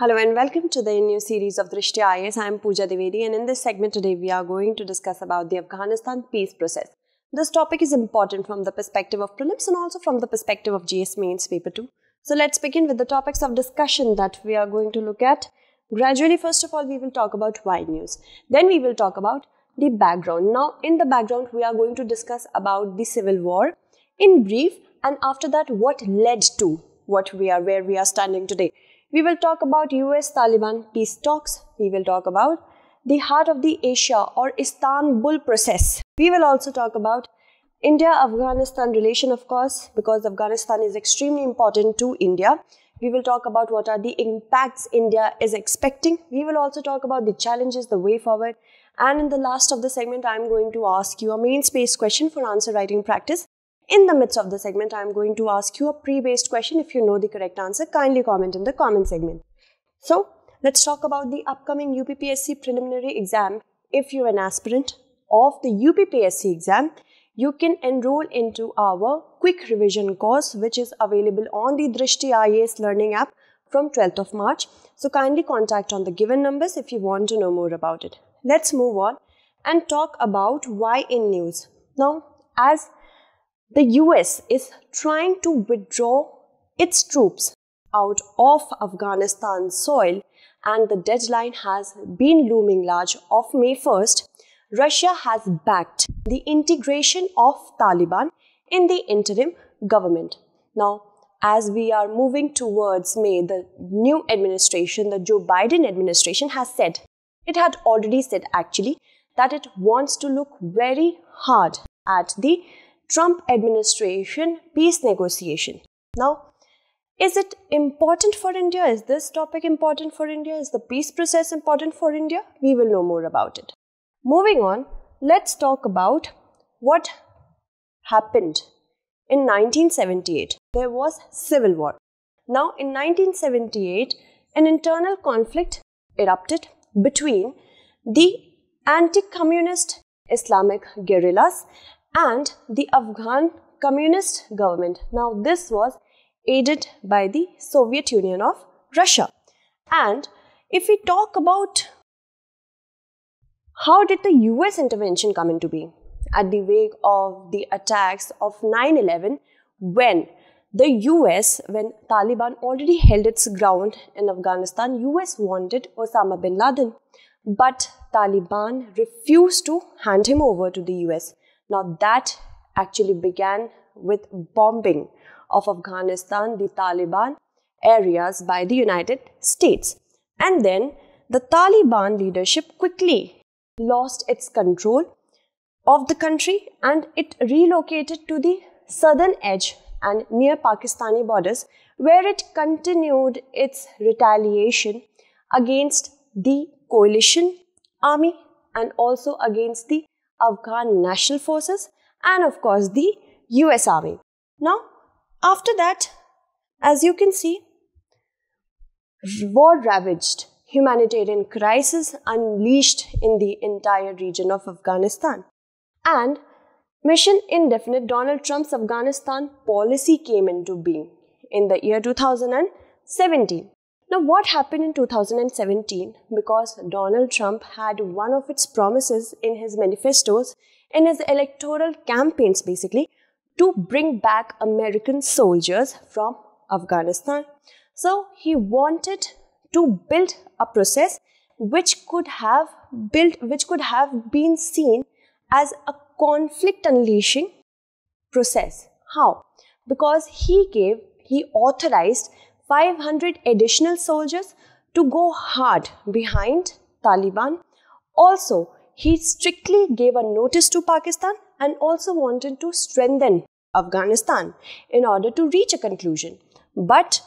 Hello and welcome to the new series of Drishti IS. I am Pooja Devedi and in this segment today we are going to discuss about the Afghanistan peace process. This topic is important from the perspective of prelims and also from the perspective of GS mains paper 2. So let's begin with the topics of discussion that we are going to look at. Gradually first of all we will talk about why news. Then we will talk about the background. Now in the background we are going to discuss about the civil war in brief and after that what led to what we are where we are standing today. We will talk about US Taliban peace talks. We will talk about the heart of the Asia or Istanbul process. We will also talk about India Afghanistan relation, of course, because Afghanistan is extremely important to India. We will talk about what are the impacts India is expecting. We will also talk about the challenges, the way forward. And in the last of the segment, I'm going to ask you a main space question for answer writing practice. In the midst of the segment, I'm going to ask you a pre-based question. If you know the correct answer, kindly comment in the comment segment. So let's talk about the upcoming UPPSC preliminary exam. If you're an aspirant of the UPPSC exam, you can enroll into our quick revision course which is available on the Drishti IAS learning app from 12th of March. So kindly contact on the given numbers if you want to know more about it. Let's move on and talk about why in news. Now, as the US is trying to withdraw its troops out of Afghanistan soil and the deadline has been looming large of May 1st, Russia has backed the integration of Taliban in the interim government. Now, as we are moving towards May, the new administration, the Joe Biden administration, has said, it had already said actually, that it wants to look very hard at the Trump administration peace negotiation. Now, is it important for India? Is this topic important for India? Is the peace process important for India? We will know more about it. Moving on, let's talk about what happened in 1978. There was civil war. Now, in 1978, an internal conflict erupted between the anti-communist Islamic guerrillas and the Afghan communist government. Now, this was aided by the Soviet Union of Russia. And if we talk about how did the US intervention come into being at the wake of the attacks of 9/11 when the US when Taliban already held its ground in Afghanistan US wanted Osama bin Laden but Taliban refused to hand him over to the US now, that actually began with bombing of Afghanistan, the Taliban areas by the United States. And then the Taliban leadership quickly lost its control of the country and it relocated to the southern edge and near Pakistani borders where it continued its retaliation against the coalition army and also against the Afghan National Forces, and of course the US Army. Now, after that, as you can see, war ravaged humanitarian crisis unleashed in the entire region of Afghanistan. And Mission Indefinite Donald Trump's Afghanistan policy came into being in the year 2017. Now, what happened in 2017? Because Donald Trump had one of its promises in his manifestos, in his electoral campaigns basically, to bring back American soldiers from Afghanistan. So, he wanted to build a process which could have built, which could have been seen as a conflict unleashing process. How? Because he gave, he authorized 500 additional soldiers to go hard behind Taliban. Also, he strictly gave a notice to Pakistan and also wanted to strengthen Afghanistan in order to reach a conclusion. But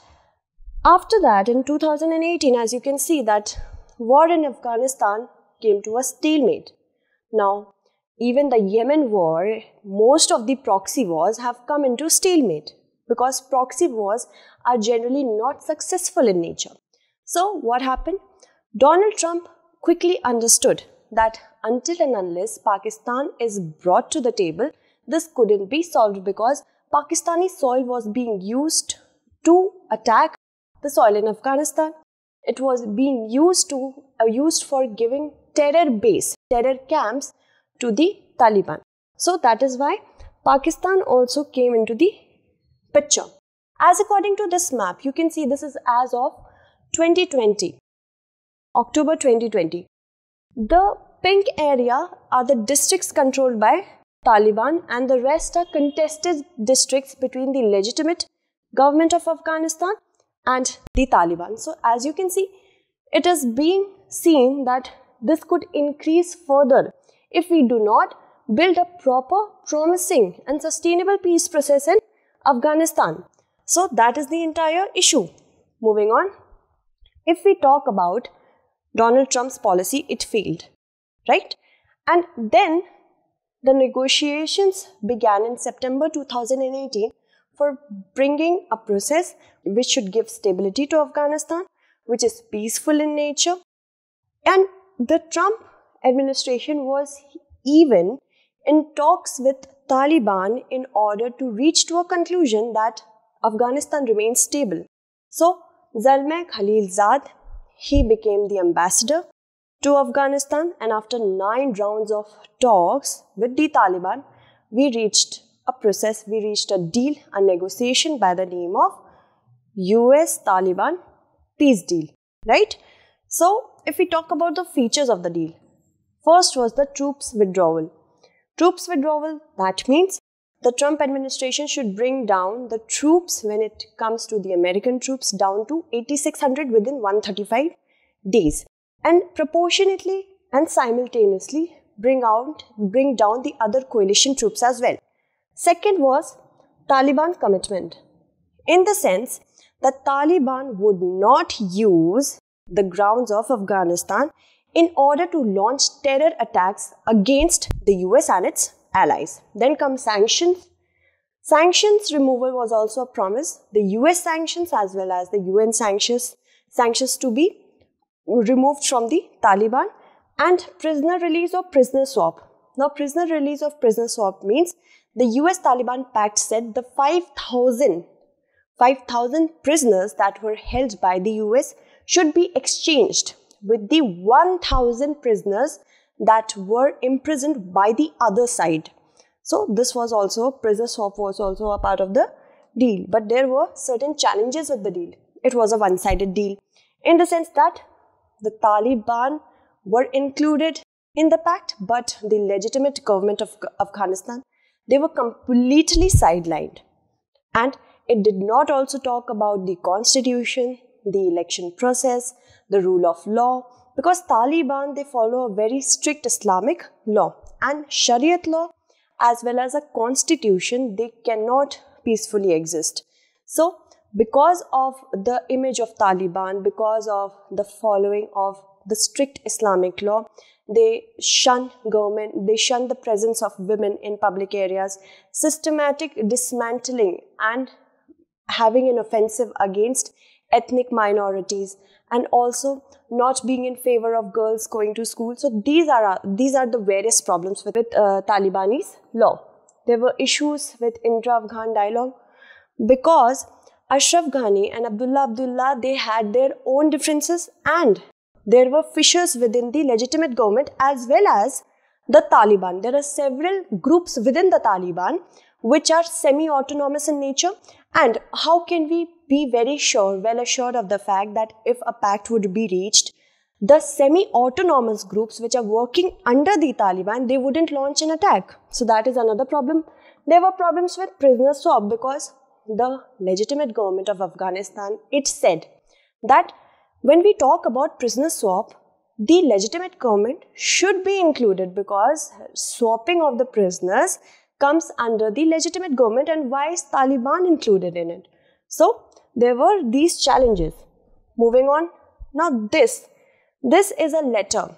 after that, in 2018, as you can see, that war in Afghanistan came to a stalemate. Now, even the Yemen war, most of the proxy wars have come into stalemate because proxy wars are generally not successful in nature. So, what happened? Donald Trump quickly understood that until and unless Pakistan is brought to the table, this couldn't be solved because Pakistani soil was being used to attack the soil in Afghanistan. It was being used to uh, used for giving terror base, terror camps to the Taliban. So that is why Pakistan also came into the picture. As according to this map, you can see this is as of 2020, October 2020. The pink area are the districts controlled by Taliban and the rest are contested districts between the legitimate government of Afghanistan and the Taliban. So as you can see, it is being seen that this could increase further if we do not build a proper, promising and sustainable peace process in Afghanistan. So that is the entire issue. Moving on. If we talk about Donald Trump's policy, it failed, right? And then the negotiations began in September 2018 for bringing a process which should give stability to Afghanistan, which is peaceful in nature. And the Trump administration was even in talks with Taliban in order to reach to a conclusion that Afghanistan remains stable. So, Zalmay Khalilzad, he became the ambassador to Afghanistan and after 9 rounds of talks with the Taliban, we reached a process, we reached a deal, a negotiation by the name of US-Taliban peace deal, right? So, if we talk about the features of the deal, first was the troops withdrawal. Troops withdrawal, that means the Trump administration should bring down the troops when it comes to the American troops down to 8,600 within 135 days and proportionately and simultaneously bring out bring down the other coalition troops as well second was taliban commitment in the sense that taliban would not use the grounds of afghanistan in order to launch terror attacks against the US and its allies. Then come sanctions. Sanctions removal was also a promise. The US sanctions as well as the UN sanctions, sanctions to be removed from the Taliban and prisoner release or prisoner swap. Now, prisoner release of prisoner swap means the US Taliban pact said the 5,000 5, prisoners that were held by the US should be exchanged with the 1000 prisoners that were imprisoned by the other side. So this was also, prisoner swap was also a part of the deal. But there were certain challenges with the deal. It was a one-sided deal in the sense that the Taliban were included in the pact, but the legitimate government of Afghanistan, they were completely sidelined. And it did not also talk about the constitution, the election process, the rule of law, because Taliban they follow a very strict Islamic law and Shariat law as well as a constitution they cannot peacefully exist. So because of the image of Taliban, because of the following of the strict Islamic law, they shun government, they shun the presence of women in public areas, systematic dismantling and having an offensive against ethnic minorities, and also not being in favor of girls going to school. So these are these are the various problems with, with uh, law. There were issues with intra-Afghan dialogue because Ashraf Ghani and Abdullah Abdullah they had their own differences and there were fissures within the legitimate government as well as the Taliban. There are several groups within the Taliban which are semi-autonomous in nature and how can we be very sure, well assured of the fact that if a pact would be reached, the semi-autonomous groups which are working under the Taliban, they wouldn't launch an attack. So that is another problem. There were problems with prisoner swap because the legitimate government of Afghanistan, it said that when we talk about prisoner swap, the legitimate government should be included because swapping of the prisoners comes under the legitimate government and why is Taliban included in it? So there were these challenges. Moving on, now this. This is a letter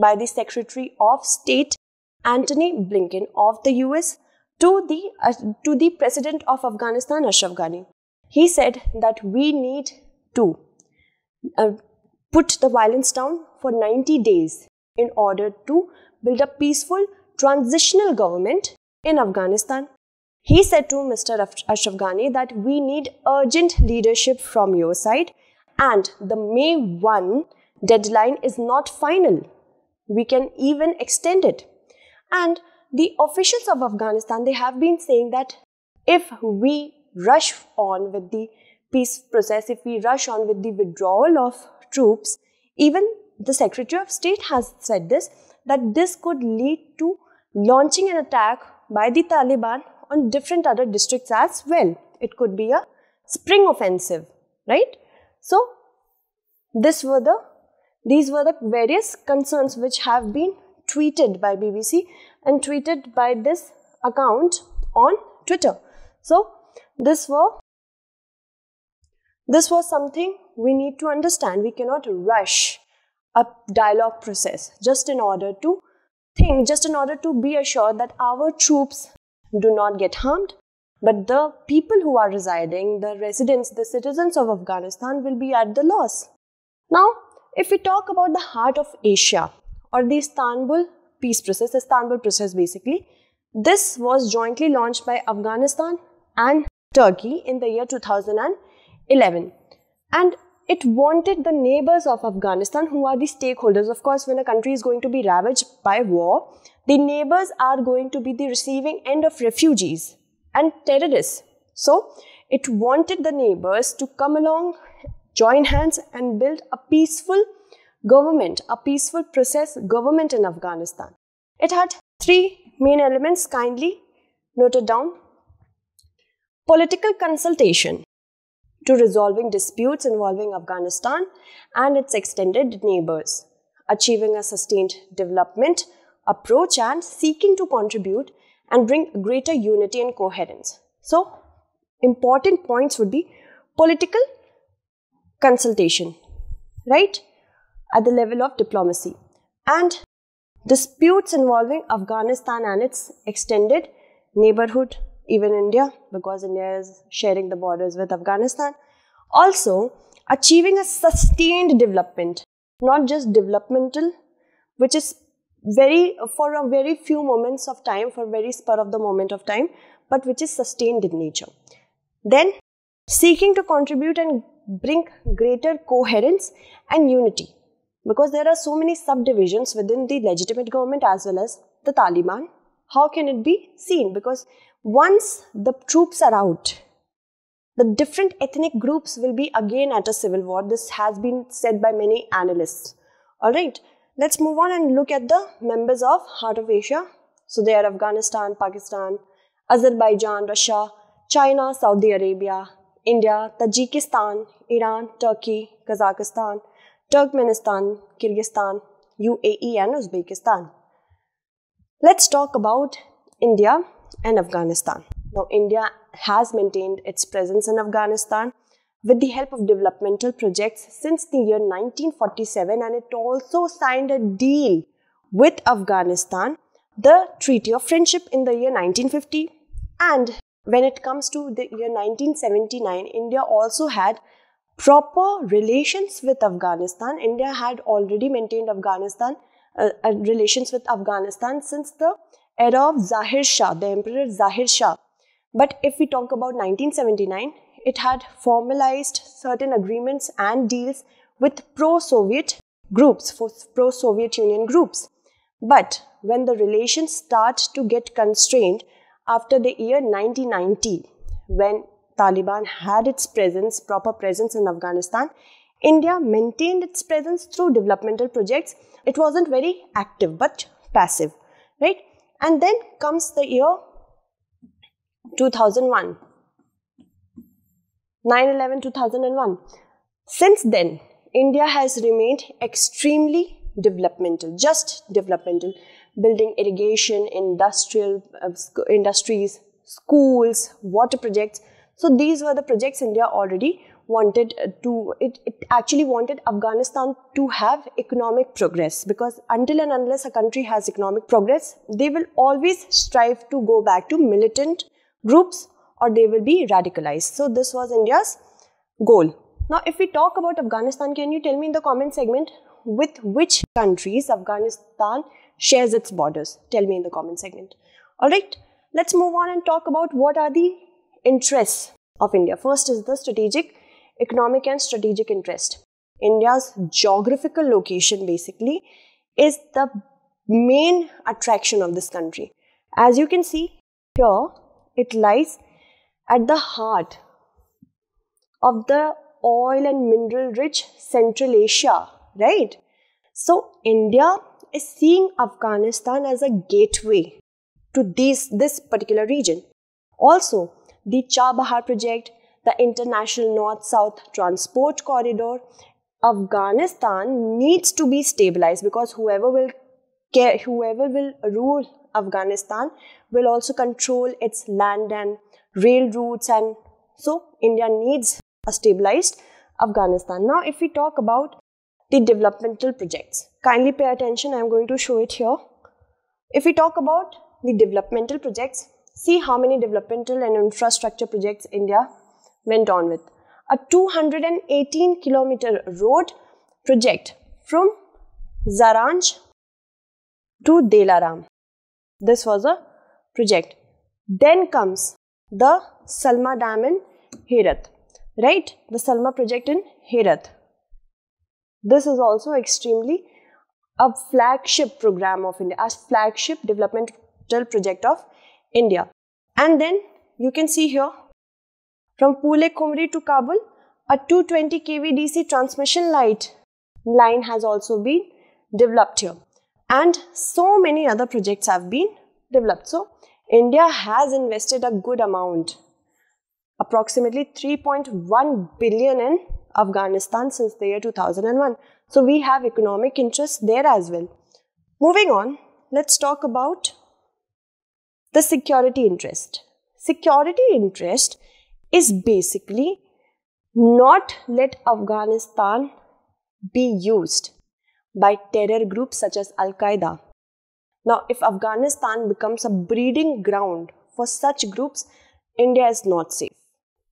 by the Secretary of State Antony Blinken of the US to the, uh, to the President of Afghanistan, Ashraf Ghani. He said that we need to uh, put the violence down for 90 days in order to build a peaceful transitional government in Afghanistan he said to Mr. Ashraf Ghani that we need urgent leadership from your side and the May 1 deadline is not final. We can even extend it. And the officials of Afghanistan, they have been saying that if we rush on with the peace process, if we rush on with the withdrawal of troops, even the Secretary of State has said this, that this could lead to launching an attack by the Taliban on different other districts as well. It could be a spring offensive, right? So, this were the, these were the various concerns which have been tweeted by BBC and tweeted by this account on Twitter. So, this were this was something we need to understand. We cannot rush a dialogue process just in order to think, just in order to be assured that our troops do not get harmed. But the people who are residing, the residents, the citizens of Afghanistan will be at the loss. Now, if we talk about the heart of Asia or the Istanbul peace process, Istanbul process basically, this was jointly launched by Afghanistan and Turkey in the year 2011. And it wanted the neighbors of Afghanistan, who are the stakeholders. Of course, when a country is going to be ravaged by war, the neighbors are going to be the receiving end of refugees and terrorists. So, it wanted the neighbors to come along, join hands, and build a peaceful government, a peaceful process government in Afghanistan. It had three main elements kindly noted down political consultation to resolving disputes involving Afghanistan and its extended neighbors, achieving a sustained development approach and seeking to contribute and bring greater unity and coherence. So, important points would be political consultation, right, at the level of diplomacy, and disputes involving Afghanistan and its extended neighborhood even India, because India is sharing the borders with Afghanistan. Also, achieving a sustained development, not just developmental, which is very for a very few moments of time, for very spur of the moment of time, but which is sustained in nature. Then, seeking to contribute and bring greater coherence and unity because there are so many subdivisions within the legitimate government as well as the Taliban how can it be seen? Because once the troops are out, the different ethnic groups will be again at a civil war. This has been said by many analysts. All right, let's move on and look at the members of Heart of Asia. So they are Afghanistan, Pakistan, Azerbaijan, Russia, China, Saudi Arabia, India, Tajikistan, Iran, Turkey, Kazakhstan, Turkmenistan, Kyrgyzstan, UAE and Uzbekistan. Let's talk about India and Afghanistan. Now, India has maintained its presence in Afghanistan with the help of developmental projects since the year 1947 and it also signed a deal with Afghanistan, the Treaty of Friendship in the year 1950. And when it comes to the year 1979, India also had proper relations with Afghanistan. India had already maintained Afghanistan uh, uh, relations with Afghanistan since the era of Zahir Shah, the Emperor Zahir Shah. But if we talk about 1979, it had formalized certain agreements and deals with pro-Soviet groups, pro-Soviet Union groups. But when the relations start to get constrained after the year 1990, when Taliban had its presence, proper presence in Afghanistan, India maintained its presence through developmental projects. It wasn't very active but passive, right? And then comes the year 2001, 9-11-2001. Since then, India has remained extremely developmental, just developmental, building irrigation, industrial uh, industries, schools, water projects. So these were the projects India already wanted uh, to, it, it actually wanted Afghanistan to have economic progress because until and unless a country has economic progress, they will always strive to go back to militant groups or they will be radicalized. So this was India's goal. Now, if we talk about Afghanistan, can you tell me in the comment segment with which countries Afghanistan shares its borders? Tell me in the comment segment. All right, let's move on and talk about what are the interests of India. First is the strategic economic and strategic interest. India's geographical location basically is the main attraction of this country. As you can see here, it lies at the heart of the oil and mineral rich Central Asia, right? So, India is seeing Afghanistan as a gateway to these, this particular region. Also, the Chabahar project the international north south transport corridor afghanistan needs to be stabilized because whoever will care, whoever will rule afghanistan will also control its land and rail routes and so india needs a stabilized afghanistan now if we talk about the developmental projects kindly pay attention i am going to show it here if we talk about the developmental projects see how many developmental and infrastructure projects india went on with a 218 kilometer road project from Zaranj to Delaram. This was a project. Then comes the Salma Dam in Herat, right? The Salma project in Herat. This is also extremely a flagship program of India, a flagship developmental project of India. And then you can see here from Pule Kumri to Kabul, a 220 kV DC transmission light line has also been developed here. And so many other projects have been developed. So, India has invested a good amount, approximately 3.1 billion in Afghanistan since the year 2001. So, we have economic interest there as well. Moving on, let's talk about the security interest. Security interest is basically not let Afghanistan be used by terror groups such as Al Qaeda. Now, if Afghanistan becomes a breeding ground for such groups, India is not safe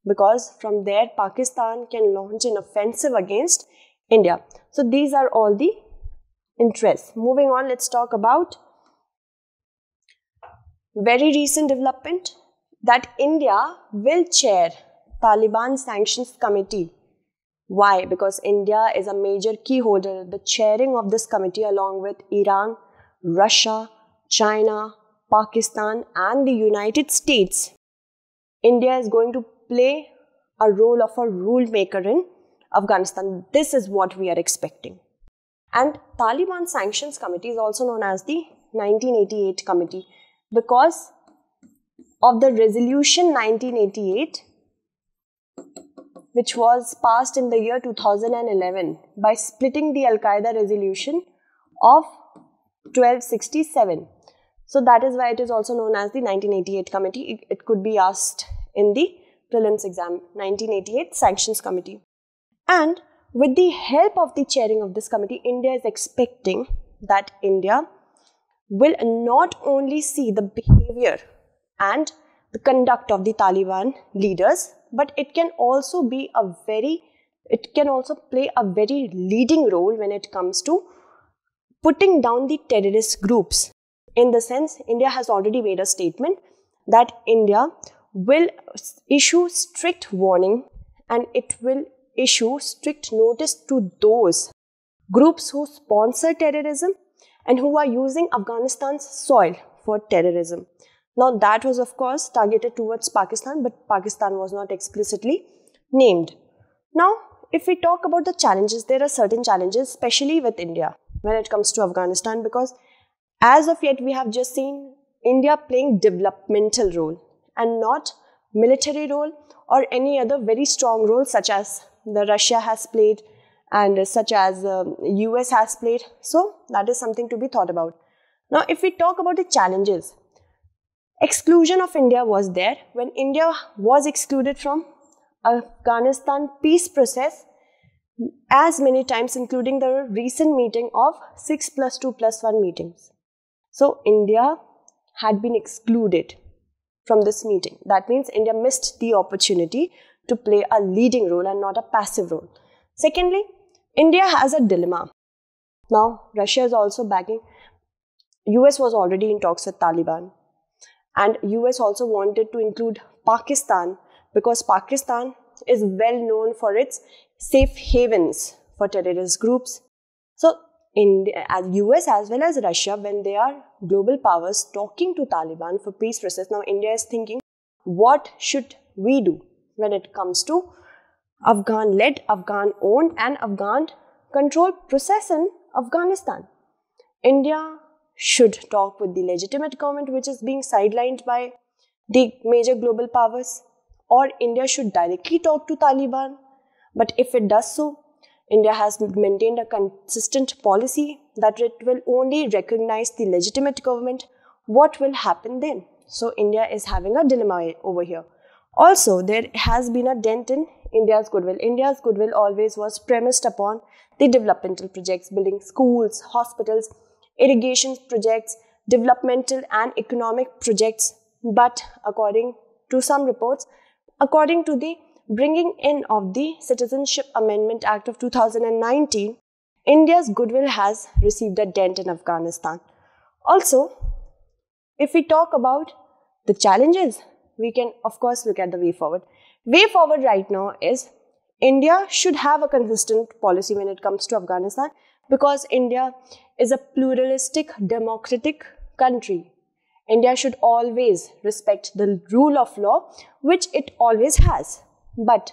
because from there Pakistan can launch an offensive against India. So, these are all the interests. Moving on, let's talk about very recent development that India will chair Taliban Sanctions Committee. Why? Because India is a major key holder the chairing of this committee along with Iran, Russia, China, Pakistan and the United States. India is going to play a role of a rule maker in Afghanistan. This is what we are expecting. And Taliban Sanctions Committee is also known as the 1988 Committee because of the Resolution 1988, which was passed in the year 2011 by splitting the Al Qaeda resolution of 1267. So that is why it is also known as the 1988 committee. It, could be asked in the prelims exam, 1988 sanctions committee. And with the help of the chairing of this committee, India is expecting that India will not only see the behavior and the conduct of the Taliban leaders, but it can also be a very, it can also play a very leading role when it comes to putting down the terrorist groups. In the sense, India has already made a statement that India will issue strict warning and it will issue strict notice to those groups who sponsor terrorism and who are using Afghanistan's soil for terrorism. Now that was of course targeted towards Pakistan, but Pakistan was not explicitly named. Now, if we talk about the challenges, there are certain challenges, especially with India when it comes to Afghanistan, because as of yet we have just seen India playing developmental role and not military role or any other very strong role such as the Russia has played and such as the um, US has played. So that is something to be thought about. Now, if we talk about the challenges, Exclusion of India was there. When India was excluded from Afghanistan peace process, as many times including the recent meeting of 6 plus 2 plus 1 meetings. So India had been excluded from this meeting. That means India missed the opportunity to play a leading role and not a passive role. Secondly, India has a dilemma. Now, Russia is also backing. US was already in talks with Taliban. And US also wanted to include Pakistan because Pakistan is well known for its safe havens for terrorist groups. So in as US as well as Russia, when they are global powers talking to Taliban for peace process, now India is thinking, what should we do when it comes to Afghan led, Afghan owned, and Afghan controlled process in Afghanistan? India should talk with the legitimate government which is being sidelined by the major global powers or India should directly talk to Taliban. But if it does so, India has maintained a consistent policy that it will only recognize the legitimate government. What will happen then? So India is having a dilemma over here. Also, there has been a dent in India's goodwill. India's goodwill always was premised upon the developmental projects, building schools, hospitals, irrigation projects, developmental and economic projects. But according to some reports, according to the bringing in of the Citizenship Amendment Act of 2019, India's goodwill has received a dent in Afghanistan. Also, if we talk about the challenges, we can of course look at the way forward. Way forward right now is India should have a consistent policy when it comes to Afghanistan because India is a pluralistic democratic country. India should always respect the rule of law, which it always has. But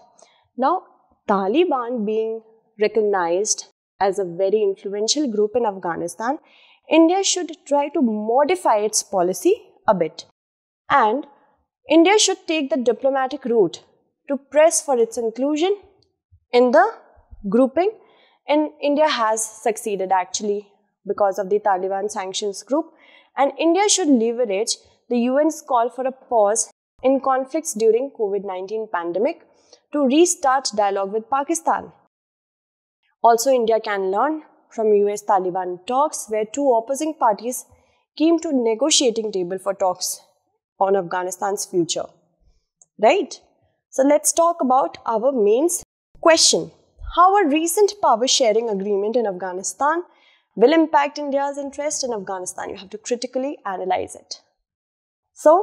now, Taliban being recognized as a very influential group in Afghanistan, India should try to modify its policy a bit. And India should take the diplomatic route to press for its inclusion in the grouping and India has succeeded actually because of the Taliban sanctions group. And India should leverage the UN's call for a pause in conflicts during COVID-19 pandemic to restart dialogue with Pakistan. Also, India can learn from US Taliban talks where two opposing parties came to negotiating table for talks on Afghanistan's future. Right? So let's talk about our main question how a recent power sharing agreement in Afghanistan will impact India's interest in Afghanistan. You have to critically analyze it. So,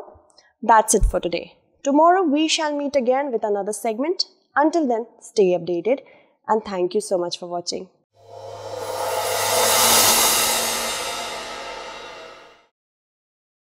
that's it for today. Tomorrow we shall meet again with another segment. Until then, stay updated and thank you so much for watching.